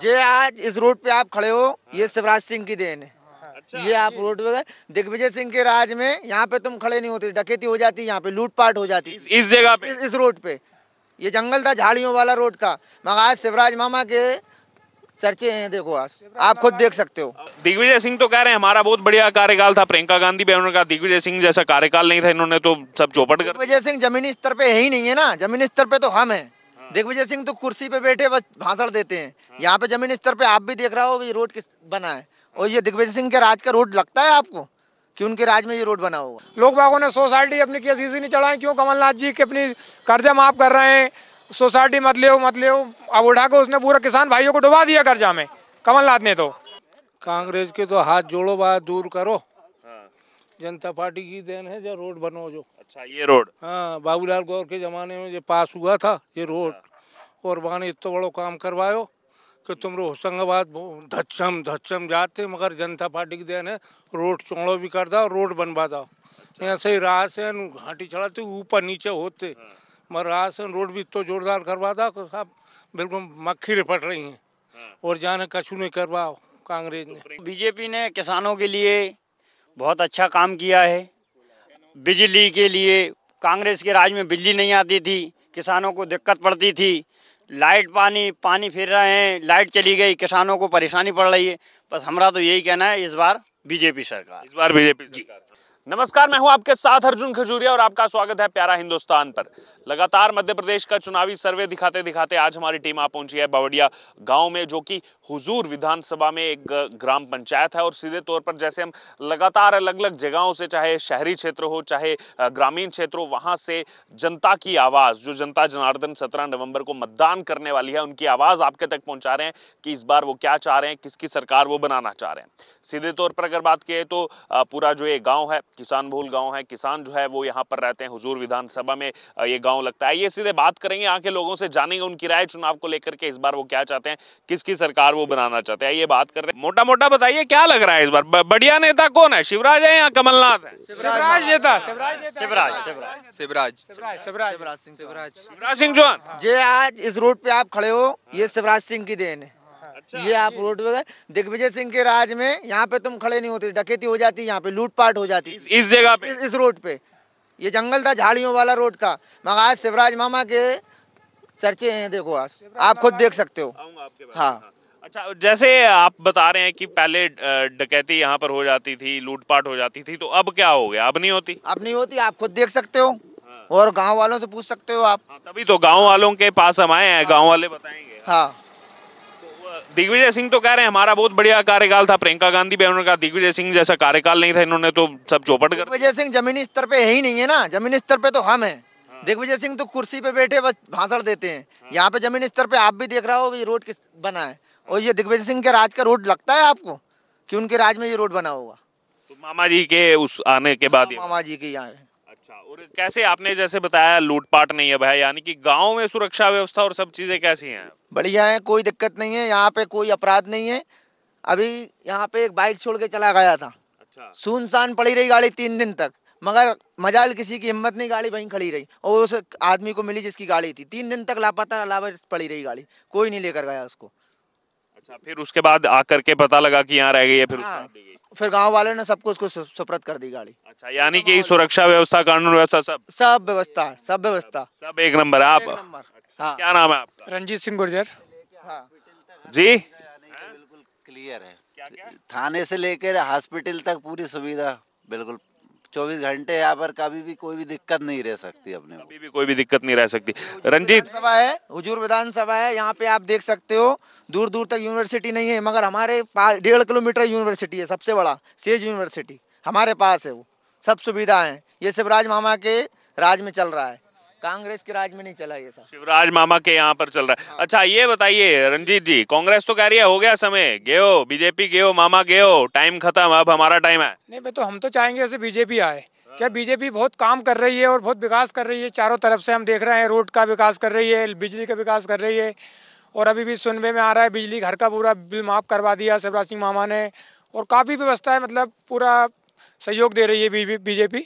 जे आज इस रोड पे आप खड़े हो ये शिवराज सिंह की देन है अच्छा। ये आप रोड पे दिग्विजय सिंह के राज में यहाँ पे तुम खड़े नहीं होते डकैती हो जाती यहाँ पे लूटपाट हो जाती इस, जगह पे इस, इस रोड पे ये जंगल था झाड़ियों वाला रोड था मगर आज शिवराज मामा के चर्चे हैं देखो आज आप खुद देख सकते हो दिग्विजय सिंह तो कह रहे हैं हमारा बहुत बढ़िया कार्यकाल था प्रियंका गांधी भी उन्होंने कहा दिग्विजय सिंह जैसा कार्यकाल नहीं था इन्होंने तो सब चौपट कर दिग्विजय सिंह जमीनी स्तर पे है ही नहीं है ना जमीनी स्तर पे तो हम है दिग्विजय सिंह तो कुर्सी पे बैठे बस भाषण देते हैं हाँ। यहाँ पे जमीन स्तर पे आप भी देख रहा हो ये रोड किस बना है और ये दिग्विजय सिंह के राज का रोड लगता है आपको कि उनके राज में ये रोड बना होगा लोग बागों ने सोसाइटी अपनी केस इसी नहीं चढ़ाए क्यों कमलनाथ जी के अपनी कर्जा माफ कर रहे हैं सोसाइटी मत ले मत ले अब उठा के उसने पूरा किसान भाइयों को डुबा दिया कर्जा में कमलनाथ ने तो कांग्रेस के तो हाथ जोड़ो बात दूर करो जनता पार्टी की देन है जो रोड बनो जो अच्छा ये रोड हाँ बाबूलाल गौर के ज़माने में ये पास हुआ था ये रोड अच्छा। और वहाँ ने इतो बड़ो काम करवायो कि तुम लोग होशंगाबाद धच्चम धच्चम जाते मगर जनता पार्टी की देन है रोड चौड़ो भी कर दाओ रोड बनवा दाओ अच्छा। यहाँ से राह से घाटी चढ़ाते ऊपर नीचे होते हाँ। मगर राह से रोड भी इतना जोरदार करवा दाओ साहब बिल्कुल मक्खी रिपट रही हैं हाँ। और जाने कछू नहीं करवाओ कांग्रेस ने तो बीजेपी ने किसानों के लिए बहुत अच्छा काम किया है बिजली के लिए कांग्रेस के राज में बिजली नहीं आती थी किसानों को दिक्कत पड़ती थी लाइट पानी पानी फिर रहे हैं लाइट चली गई किसानों को परेशानी पड़ रही है बस हमारा तो यही कहना है इस बार बीजेपी सरकार इस बार बीजेपी सरकार नमस्कार मैं हूं आपके साथ अर्जुन खजूरिया और आपका स्वागत है प्यारा हिंदुस्तान पर लगातार मध्य प्रदेश का चुनावी सर्वे दिखाते दिखाते आज हमारी टीम आ पहुंची है बावड़िया गांव में जो कि हुजूर विधानसभा में एक ग्राम पंचायत है और सीधे तौर पर जैसे हम लगातार अलग अलग जगहों से चाहे शहरी क्षेत्र हो चाहे ग्रामीण क्षेत्र हो वहाँ से जनता की आवाज़ जो जनता जनार्दन सत्रह नवम्बर को मतदान करने वाली है उनकी आवाज़ आपके तक पहुंचा रहे हैं कि इस बार वो क्या चाह रहे हैं किसकी सरकार वो बनाना चाह रहे हैं सीधे तौर पर अगर बात करें तो पूरा जो ये गाँव है किसान भूल गांव है किसान जो है वो यहाँ पर रहते हैं हुजूर विधानसभा में ये गांव लगता है ये सीधे बात करेंगे यहाँ के लोगों से जानेंगे उनकी राय चुनाव को लेकर के इस बार वो क्या चाहते हैं किसकी सरकार वो बनाना चाहते हैं ये बात कर रहे हैं मोटा मोटा बताइए क्या लग रहा है इस बार बढ़िया नेता कौन है शिवराज है या कमलनाथ है शिवराज नेता शिवराज शिवराज शिवराज शिवराज शिवराज सिंह चौहान जे आज इस रोड पे आप खड़े हो ये शिवराज सिंह की देन है अच्छा, ये आप रोड पे दिग्विजय सिंह के राज में यहाँ पे तुम खड़े नहीं होते डकेती हो जाती यहाँ पे लूटपाट हो जाती इस, इस जगह पे इस, इस रोड पे ये जंगल था झाड़ियों वाला रोड था मगर आज शिवराज मामा के चर्चे हैं देखो आज आप खुद देख सकते हो हाँ।, हाँ अच्छा जैसे आप बता रहे हैं कि पहले डकैती यहाँ पर हो जाती थी लूटपाट हो जाती थी तो अब क्या हो गया अब नहीं होती अब नहीं होती आप खुद देख सकते हो हाँ। और गांव वालों से पूछ सकते हो आप हाँ, तभी तो गांव वालों के पास हम आए हैं हाँ। गांव वाले बताएंगे हाँ दिग्विजय सिंह तो कह रहे हैं हमारा बहुत बढ़िया कार्यकाल था प्रियंका गांधी भी उन्होंने कहा दिग्विजय सिंह जैसा कार्यकाल नहीं था इन्होंने तो सब चौपट कर दिग्विजय सिंह जमीनी स्तर पे है ही नहीं है ना जमीनी स्तर पे तो हम है दिग्विजय सिंह तो कुर्सी पे बैठे बस भाषण देते हैं यहाँ पे जमीन स्तर पे आप भी देख रहा हो कि ये रोड किस बना है और ये दिग्विजय सिंह के राज का रोड लगता है आपको कि उनके राज में ये रोड बना होगा तो मामा जी के उस आने के बाद मामा जी के यहाँ अच्छा और कैसे आपने जैसे बताया लूटपाट नहीं है भाई यानी कि गांव में सुरक्षा व्यवस्था और सब चीजें कैसी हैं बढ़िया है कोई दिक्कत नहीं है यहाँ पे कोई अपराध नहीं है अभी यहाँ पे एक बाइक छोड़ के चला गया था अच्छा सुनसान पड़ी रही गाड़ी तीन दिन तक मगर मजाल किसी की हिम्मत नहीं गाड़ी वहीं खड़ी रही और उस आदमी को मिली जिसकी गाड़ी थी तीन दिन तक लापता लापर पड़ी रही गाड़ी कोई नहीं लेकर गया उसको अच्छा फिर उसके बाद आकर के पता लगा कि यहाँ रह गई है फिर हाँ, फिर गांव वाले ने सबको उसको सुप्रत कर दी गाड़ी अच्छा यानी कि सुरक्षा व्यवस्था कानून व्यवस्था सब सब व्यवस्था सब व्यवस्था सब एक नंबर आप अच्छा, हाँ। क्या नाम है आपका रंजीत सिंह गुर्जर हाँ जी बिल्कुल क्लियर है थाने से लेकर हॉस्पिटल तक पूरी सुविधा बिल्कुल चौबीस घंटे यहाँ पर कभी भी कोई भी दिक्कत नहीं रह सकती अपने कभी भी कोई भी दिक्कत नहीं रह सकती रंजीत सभा है हुजूर विधानसभा है यहाँ पे आप देख सकते हो दूर दूर तक यूनिवर्सिटी नहीं है मगर हमारे पास डेढ़ किलोमीटर यूनिवर्सिटी है सबसे बड़ा सेज यूनिवर्सिटी हमारे पास है वो सब सुविधा है ये शिवराज मामा के राज में चल रहा है कांग्रेस के राज में नहीं चला ये सब शिवराज मामा के यहाँ पर चल रहा है हाँ। अच्छा ये बताइए रंजीत जी कांग्रेस तो कह रही है हो गया समय गे हो बीजेपी गे हो मामा गे हो टाइम खत्म अब हमारा टाइम है नहीं तो हम तो चाहेंगे वैसे बीजेपी आए हाँ। क्या बीजेपी बहुत काम कर रही है और बहुत विकास कर रही है चारों तरफ से हम देख रहे हैं रोड का विकास कर रही है बिजली का विकास कर रही है और अभी भी सुनवे में आ रहा है बिजली घर का पूरा बिल माफ़ करवा दिया शिवराज सिंह मामा ने और काफ़ी व्यवस्था है मतलब पूरा सहयोग दे रही है बीजेपी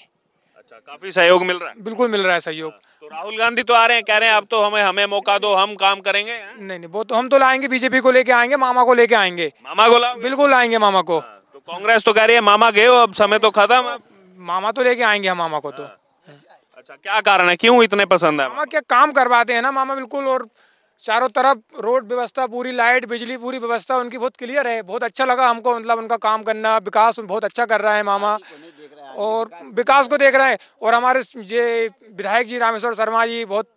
अच्छा काफी सहयोग मिल रहा है बिल्कुल मिल रहा है सहयोग हाँ, तो राहुल गांधी तो आ रहे हैं कह रहे हैं अब तो हमें हमें मौका दो हम काम करेंगे नहीं नहीं वो तो हम तो लाएंगे बीजेपी को लेके आएंगे मामा को लेके आएंगे मामा को बिल्कुल लाएंगे मामा को हाँ, तो कांग्रेस तो कह रही है मामा गए अब समय तो खत्म मामा तो लेके आएंगे हम मामा को तो हाँ, अच्छा क्या कारण है क्यों इतने पसंद है मामा क्या काम करवाते हैं ना मामा बिल्कुल और चारों तरफ रोड व्यवस्था पूरी लाइट बिजली पूरी व्यवस्था उनकी बहुत क्लियर है बहुत अच्छा लगा हमको मतलब उनका काम करना विकास बहुत अच्छा कर रहा है मामा और विकास को देख रहे हैं और हमारे ये विधायक जी रामेश्वर शर्मा जी बहुत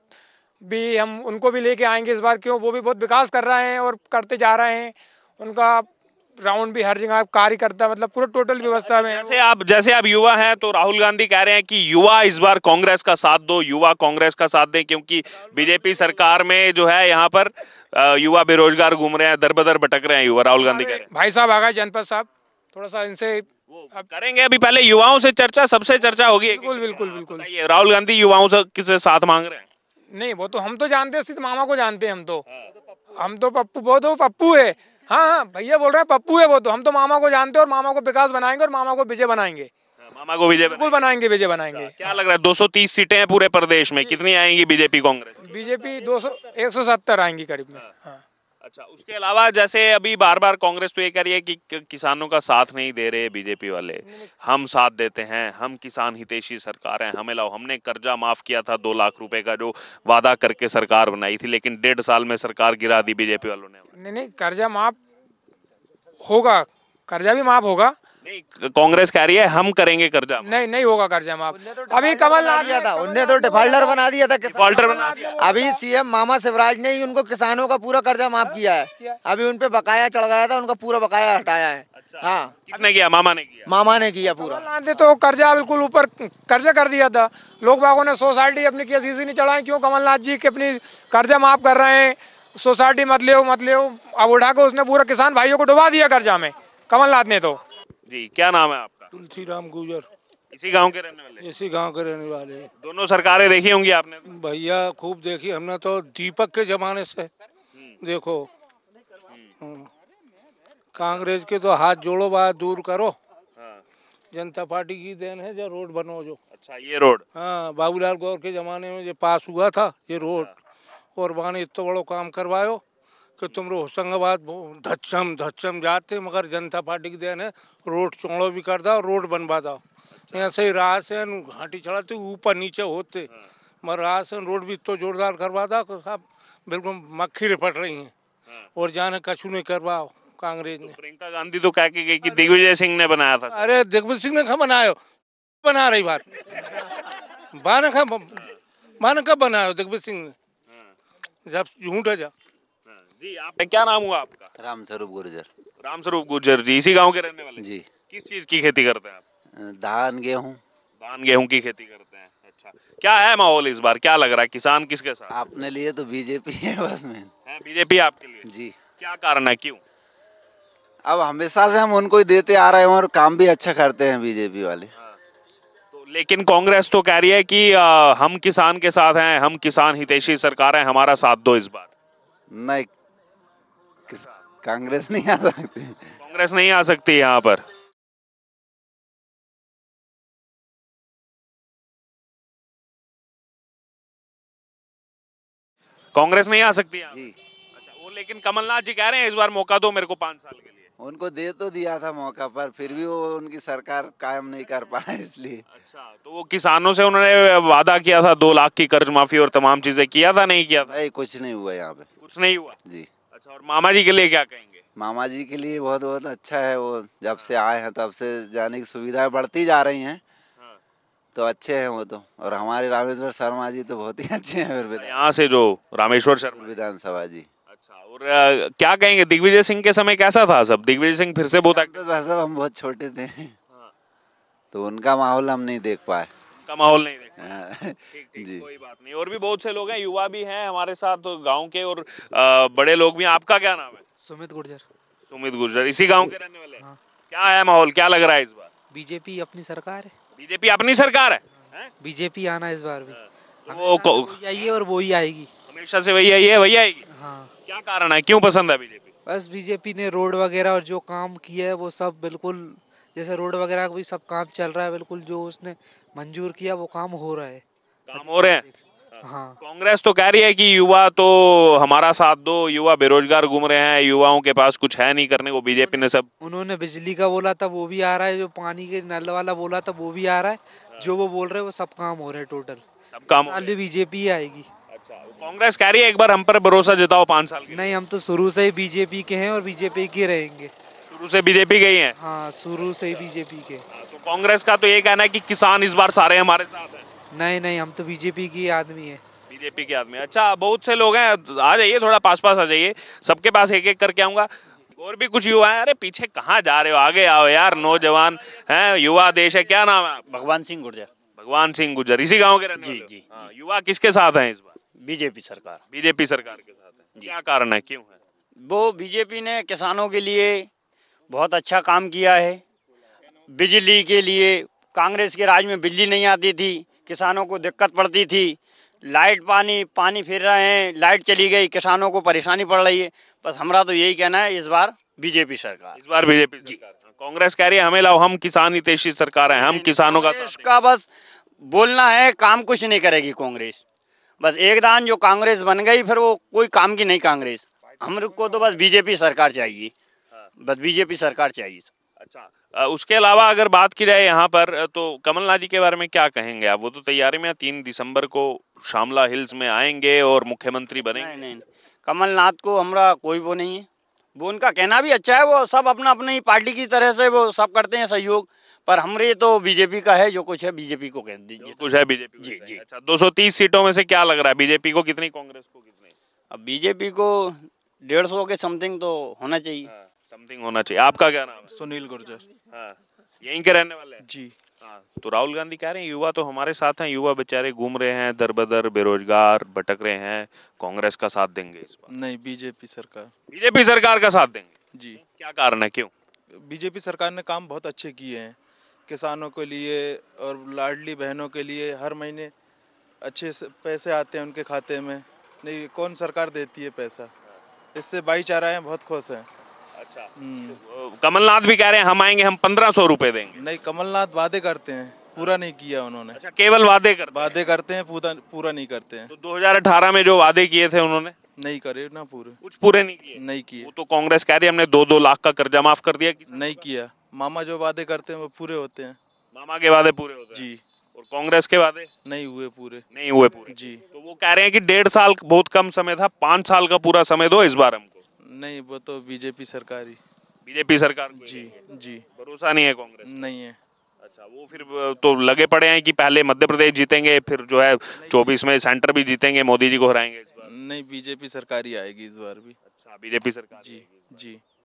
भी हम उनको भी लेके आएंगे इस बार क्यों वो भी बहुत विकास कर रहे हैं और करते जा रहे हैं उनका राउंड भी हर जगह कार्य करता है मतलब पूरा टोटल व्यवस्था में जैसे आप जैसे आप युवा हैं तो राहुल गांधी कह रहे हैं कि युवा इस बार कांग्रेस का साथ दो युवा कांग्रेस का साथ दें क्योंकि बीजेपी सरकार में जो है यहाँ पर युवा बेरोजगार घूम रहे हैं दर बदर भटक रहे हैं युवा राहुल गांधी कह रहे हैं भाई साहब आ गए जनपद साहब थोड़ा सा इनसे वो करेंगे अभी पहले युवाओं से चर्चा सबसे चर्चा होगी बिल्कुल बिल्कुल बिल्कुल राहुल गांधी युवाओं से किसे साथ मांग रहे हैं नहीं वो तो हम तो जानते हैं सिर्फ मामा को जानते हैं हम तो हाँ। हम तो पप्पू वो तो पप्पू है हाँ हाँ भैया बोल रहे हैं पप्पू है वो तो हम तो मामा को जानते हैं और मामा को विकास बनाएंगे और मामा को विजय बनाएंगे हाँ, मामा को विजय बिल्कुल बनाएंगे विजय बनाएंगे अच्छा, क्या लग रहा है 230 सीटें हैं पूरे प्रदेश में कितनी आएंगी बीजेपी कांग्रेस बीजेपी 200 170 आएंगी करीब में हाँ, हाँ। अच्छा उसके अलावा जैसे अभी बार बार कांग्रेस तो ये कह रही है कि किसानों का साथ नहीं दे रहे बीजेपी वाले हम साथ देते हैं हम किसान हितेशी सरकार हैं हमें लाओ हमने कर्जा माफ किया था दो लाख रुपए का जो वादा करके सरकार बनाई थी लेकिन डेढ़ साल में सरकार गिरा दी बीजेपी वालों ने नहीं नहीं कर्जा माफ होगा कर्जा भी माफ होगा कांग्रेस कह रही है हम करेंगे कर्जा नहीं नहीं होगा कर्जा माफ तो अभी कमल बना दिया था उनने तो डिफॉल्टर बना दिया था डिफॉल्टर बना दिया अभी सीएम मामा शिवराज ने ही उनको किसानों का पूरा कर्जा माफ किया है अभी उनपे बकाया चढ़ गया था उनका पूरा बकाया हटाया है अच्छा। हाँ किसने किया मामा ने किया मामा ने किया पूरा लाते तो कर्जा बिल्कुल ऊपर कर्जा कर दिया था लोग बागों ने सोसाइटी अपनी केस इसी नहीं चढ़ाई क्यों कमलनाथ जी के अपनी कर्जा माफ कर रहे हैं सोसाइटी मत ले मत ले अब उठा के उसने पूरा किसान भाइयों को डुबा दिया कर्जा में कमलनाथ ने तो जी क्या नाम है आपका राम गुजर इसी गांव के रहने वाले इसी गांव के रहने वाले दोनों सरकारें देखी होंगी आपने भैया खूब देखी हमने तो दीपक के जमाने से हम्म। देखो हम्म। हाँ। कांग्रेस के तो हाथ जोड़ो बात दूर करो हाँ। जनता पार्टी की देन है जो रोड बनो जो अच्छा ये रोड हाँ बाबूलाल गौर के जमाने में जो पास हुआ था ये रोड अच्छा। और वहाँ ने इतना बड़ो काम करवायो कि तुम रो होशंगाबाद धच्चम धच्चम जाते मगर जनता पार्टी की देन है रोड चौड़ो भी कर दो रोड बनवा दो यहाँ से राह से घाटी चढ़ाते ऊपर नीचे होते मगर राह से रोड भी तो जोरदार करवा दो साहब बिल्कुल मक्खी रिपट रही हैं हाँ। और जाने कछु नहीं करवाओ कांग्रेस ने प्रियंका गांधी तो कह के गई कि दिग्विजय सिंह ने बनाया था अरे दिग्विजय सिंह ने कहा बनायो बना रही बात हाँ। बाना कहा बाना कब बनायो दिग्विजय सिंह ने हाँ। जब है जा जी आप क्या नाम हुआ आपका राम स्वरूप गुर्जर राम स्वरूप गुर्जर जी इसी गाँव के रहने वाले जी किस चीज की खेती करते हैं आप धान गेहूँ धान गेहूँ की खेती करते हैं अच्छा क्या है माहौल इस बार क्या लग रहा है किसान किसके साथ आपने लिए तो बीजेपी है बस में बीजेपी आपके लिए जी क्या कारण है क्यूँ अब हमेशा से हम उनको ही देते आ रहे हैं और काम भी अच्छा करते हैं बीजेपी वाले हाँ। तो लेकिन कांग्रेस तो कह रही है कि आ, हम किसान के साथ हैं हम किसान हितेशी सरकार है हमारा साथ दो इस बार नहीं कांग्रेस नहीं आ सकती कांग्रेस नहीं आ सकती यहाँ पर कांग्रेस नहीं आ सकती जी अच्छा वो लेकिन कमलनाथ जी कह रहे हैं इस बार मौका दो मेरे को पांच साल के लिए उनको दे तो दिया था मौका पर फिर भी वो उनकी सरकार कायम नहीं कर पाए इसलिए अच्छा तो वो किसानों से उन्होंने वादा किया था दो लाख की कर्ज माफी और तमाम चीजें किया था नहीं किया था नहीं कुछ नहीं हुआ यहाँ पे कुछ नहीं हुआ जी अच्छा और मामा जी के लिए क्या कहेंगे मामा जी के लिए बहुत बहुत अच्छा है वो जब से आए हैं तब से जाने की सुविधाएं बढ़ती जा रही हैं हाँ। तो अच्छे हैं वो तो और हमारे रामेश्वर शर्मा जी तो बहुत ही अच्छे हैं हाँ, यहाँ से जो रामेश्वर शर्मा विधानसभा जी अच्छा और क्या कहेंगे दिग्विजय सिंह के समय कैसा था सब दिग्विजय सिंह फिर से बहुत एक्टिव साहब तो हम बहुत छोटे थे हाँ। तो उनका माहौल हम नहीं देख पाए का माहौल नहीं देखा हाँ। ठीक ठीक कोई बात नहीं और भी बहुत से लोग हैं युवा भी हैं हमारे साथ तो गांव के और बड़े लोग भी आपका क्या नाम है सुमित गुर्जर सुमित गुर्जर इसी गांव के रहने वाले हाँ। क्या है माहौल क्या लग रहा है इस बार बीजेपी अपनी सरकार है बीजेपी अपनी सरकार है, हाँ। बीजेपी आना इस बार भी हाँ। तो वो आइए और वो ही आएगी हमेशा से वही आई है वही आएगी हाँ क्या कारण है क्यों पसंद है बीजेपी बस बीजेपी ने रोड वगैरह और जो काम किया है वो सब बिल्कुल जैसे रोड वगैरह का भी सब काम चल रहा है बिल्कुल जो उसने मंजूर किया वो काम हो रहा है काम हो रहे हैं हाँ।, हाँ कांग्रेस तो कह रही है कि युवा तो हमारा साथ दो युवा बेरोजगार घूम रहे हैं युवाओं के पास कुछ है नहीं करने को बीजेपी ने सब उन्होंने बिजली का बोला था वो भी आ रहा है जो पानी के नल वाला बोला था वो भी आ रहा है हाँ। जो वो बोल रहे हैं वो सब काम हो रहे हैं टोटल सब काम अभी बीजेपी आएगी अच्छा कांग्रेस कह रही है एक बार हम पर भरोसा जताओ पाँच साल नहीं हम तो शुरू से ही बीजेपी के हैं और बीजेपी के रहेंगे शुरू से बीजेपी गई है हाँ शुरू से ही बीजेपी के हाँ, तो कांग्रेस का तो ये कहना है कि किसान इस बार सारे हमारे साथ हैं नहीं नहीं हम तो बीजेपी की आदमी है बीजेपी के आदमी अच्छा बहुत से लोग हैं तो आ जाइए थोड़ा पास पास आ जाइए सबके पास एक एक करके आऊंगा और भी कुछ युवा है अरे पीछे कहाँ जा रहे हो आगे आओ यार नौजवान हैं युवा देश है क्या नाम है भगवान सिंह गुर्जर भगवान सिंह गुर्जर इसी गांव के रहने जी जी हाँ, युवा किसके साथ हैं इस बार बीजेपी सरकार बीजेपी सरकार के साथ है क्या कारण है क्यों है वो बीजेपी ने किसानों के लिए बहुत अच्छा काम किया है बिजली के लिए कांग्रेस के राज में बिजली नहीं आती थी किसानों को दिक्कत पड़ती थी लाइट पानी पानी फिर रहे हैं लाइट चली गई किसानों को परेशानी पड़ रही है बस हमारा तो यही कहना है इस बार बीजेपी सरकार इस बार बीजेपी जी कांग्रेस कह रही है हमें लाओ हम किसान हितेशी सरकार है हम किसानों का इसका बस बोलना है काम कुछ नहीं करेगी कांग्रेस बस एक दान जो कांग्रेस बन गई फिर वो कोई काम की नहीं कांग्रेस हमको तो बस बीजेपी सरकार चाहिए बस बीजेपी सरकार चाहिए अच्छा उसके अलावा अगर बात की जाए यहाँ पर तो कमलनाथ जी के बारे में क्या कहेंगे आप वो तो तैयारी में तीन दिसंबर को शामला हिल्स में आएंगे और मुख्यमंत्री बनेंगे नहीं, नहीं, कमलनाथ को हमारा कोई वो नहीं है वो उनका कहना भी अच्छा है वो सब अपना अपनी पार्टी की तरह से वो सब करते हैं सहयोग पर हमरे तो बीजेपी का है जो कुछ है बीजेपी को कह दीजिए कुछ है बीजेपी जी जी अच्छा दो सीटों में से क्या लग रहा है बीजेपी को कितनी कांग्रेस को कितनी अब बीजेपी को डेढ़ सौ के समथिंग तो होना चाहिए हाँ। समथिंग होना चाहिए आपका क्या नाम सुनील गुर्जर हाँ यहीं के रहने वाले हैं जी हाँ तो राहुल गांधी कह रहे हैं युवा तो हमारे साथ हैं युवा बेचारे घूम रहे हैं दर बदर बेरोजगार भटक रहे हैं कांग्रेस का साथ देंगे इस बार नहीं बीजेपी सरकार बीजेपी सरकार का साथ देंगे जी क्या कारण है क्यों बीजेपी सरकार ने काम बहुत अच्छे किए हैं किसानों के लिए और लाडली बहनों के लिए हर महीने अच्छे पैसे आते हैं उनके खाते में नहीं कौन सरकार देती है पैसा इससे भाईचारा बहुत खुश हैं अच्छा हम्म। कमलनाथ भी कह रहे हैं हम आएंगे हम पंद्रह सौ रूपए देंगे नहीं कमलनाथ वादे करते हैं पूरा नहीं किया उन्होंने अच्छा केवल वादे कर वादे करते हैं पूरा पूरा नहीं करते हैं तो दो हजार अठारह में जो वादे किए थे उन्होंने नहीं करे ना पूरे कुछ पूरे नहीं किए नहीं किए वो तो कांग्रेस कह रही है हमने दो दो लाख का कर्जा माफ कर दिया नहीं किया मामा जो वादे करते हैं वो पूरे होते हैं मामा के वादे पूरे होते हैं जी और कांग्रेस के वादे नहीं हुए पूरे नहीं हुए पूरे जी तो वो कह रहे हैं कि डेढ़ साल बहुत कम समय था पाँच साल का पूरा समय दो इस बार हमको नहीं वो तो बीजेपी सरकार ही बीजेपी सरकार जी जी भरोसा नहीं है कांग्रेस नहीं है अच्छा वो फिर तो लगे पड़े हैं कि पहले मध्य प्रदेश जीतेंगे फिर जो है चौबीस में सेंटर भी जीतेंगे मोदी जी को हराएंगे इस बार नहीं बीजेपी सरकार ही आएगी इस बार भी अच्छा बीजेपी सरकार जी जी